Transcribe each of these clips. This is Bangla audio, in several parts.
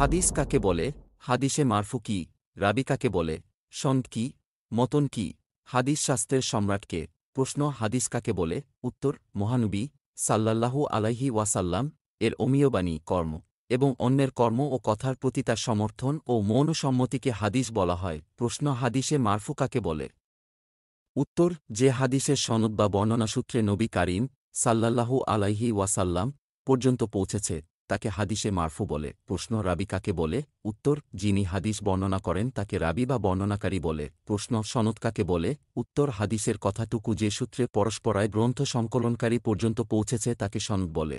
হাদিস কাকে বলে হাদিসে মারফু কি রাবি কাকে বলে সন্ত কি মতন কি হাদিস শাস্ত্রের সম্রাটকে প্রশ্ন হাদিস কাকে বলে উত্তর মহানবী সাল্লাল্লাহু আলাইহি ওয়াসাল্লাম এর অমীয়বাণী কর্ম এবং অন্যের কর্ম ও কথার প্রতি তার সমর্থন ও মৌনসম্মতিকে হাদিস বলা হয় প্রশ্ন হাদিসে মারফু কাকে বলে উত্তর যে হাদিসের সনদ বা বর্ণনা সূত্রে নবী কারিম সাল্লাল্লাহু আলাইহি ওয়াসাল্লাম পর্যন্ত পৌঁছেছে তাকে হাদিসে মারফু বলে প্রশ্ন রাবি কাকে বলে উত্তর যিনি হাদিস বর্ণনা করেন তাকে রাবি বা বর্ণনাকারী বলে প্রশ্ন সনদ কাকে বলে উত্তর হাদিসের কথাটুকু যে সূত্রে পরস্পরায় গ্রন্থ সংকলনকারী পর্যন্ত পৌঁছেছে তাকে সনদ বলে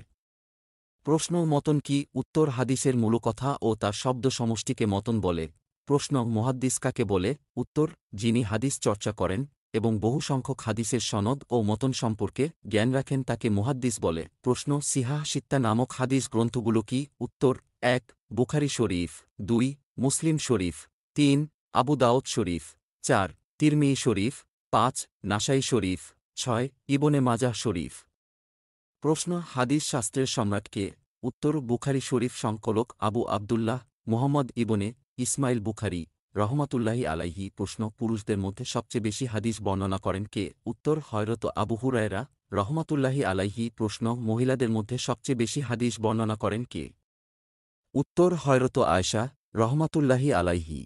প্রশ্ন মতন কি উত্তর হাদিসের মূলকথা ও তার শব্দ সমষ্টিকে মতন বলে প্রশ্ন মহাদ্দিস কাকে বলে উত্তর যিনি হাদিস চর্চা করেন এবং বহু সংখ্যক হাদিসের সনদ ও মতন সম্পর্কে জ্ঞান রাখেন তাকে মুহাদ্দিস বলে প্রশ্ন সিহা সিত্তা নামক হাদিস গ্রন্থগুলো কি উত্তর এক বুখারি শরীফ দুই মুসলিম শরীফ তিন আবু দাউদ শরীফ চার তিরমি শরীফ পাঁচ নাসাই শরীফ ছয় ইবনে মাজাহ শরীফ প্রশ্ন হাদিস শাস্ত্রের সম্রাটকে উত্তর বুখারি শরীফ সংকলক আবু আবদুল্লাহ মোহাম্মদ ইবনে ইসমাইল বুখারি রহমাতুল্লাহি আলাইহি প্রশ্ন পুরুষদের মধ্যে সবচেয়ে বেশি হাদিস বর্ণনা করেন কে উত্তর হয়রত আবু হুরায়রা রহমাতুল্লাহি আলাইহি প্রশ্ন মহিলাদের মধ্যে সবচেয়ে বেশি হাদিস বর্ণনা করেন কে উত্তর হয়রত আয়সা রহমাতুল্লাহি আলাইহি